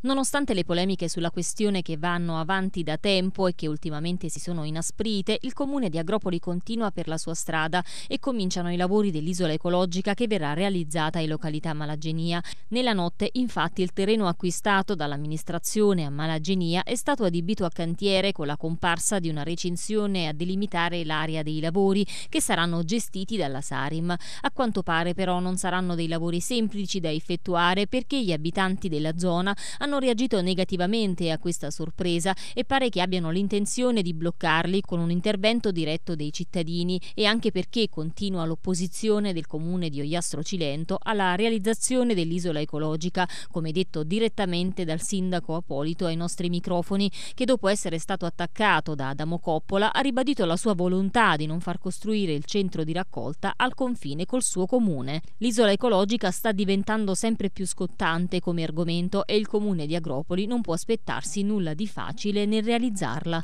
Nonostante le polemiche sulla questione che vanno avanti da tempo e che ultimamente si sono inasprite, il comune di Agropoli continua per la sua strada e cominciano i lavori dell'isola ecologica che verrà realizzata in località Malagenia. Nella notte, infatti, il terreno acquistato dall'amministrazione a Malagenia è stato adibito a cantiere con la comparsa di una recinzione a delimitare l'area dei lavori che saranno gestiti dalla Sarim. A quanto pare però non saranno dei lavori semplici da effettuare perché gli abitanti della zona hanno hanno reagito negativamente a questa sorpresa e pare che abbiano l'intenzione di bloccarli con un intervento diretto dei cittadini e anche perché continua l'opposizione del comune di Ogliastro Cilento alla realizzazione dell'isola ecologica, come detto direttamente dal sindaco Apolito ai nostri microfoni, che dopo essere stato attaccato da Adamo Coppola ha ribadito la sua volontà di non far costruire il centro di raccolta al confine col suo comune. L'isola ecologica sta diventando sempre più scottante come argomento e il comune comune di Agropoli non può aspettarsi nulla di facile nel realizzarla.